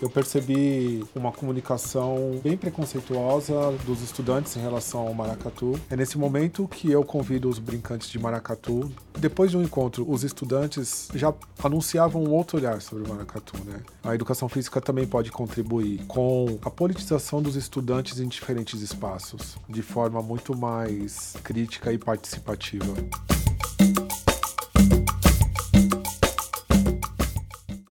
eu percebi uma comunicação bem preconceituosa dos estudantes em relação ao maracatu. É nesse momento que eu convido os brincantes de maracatu. Depois de um encontro, os estudantes já anunciavam um outro olhar sobre o maracatu, né? A educação física também pode contribuir com a politização dos estudantes em diferentes espaços, de forma muito mais crítica e participativa.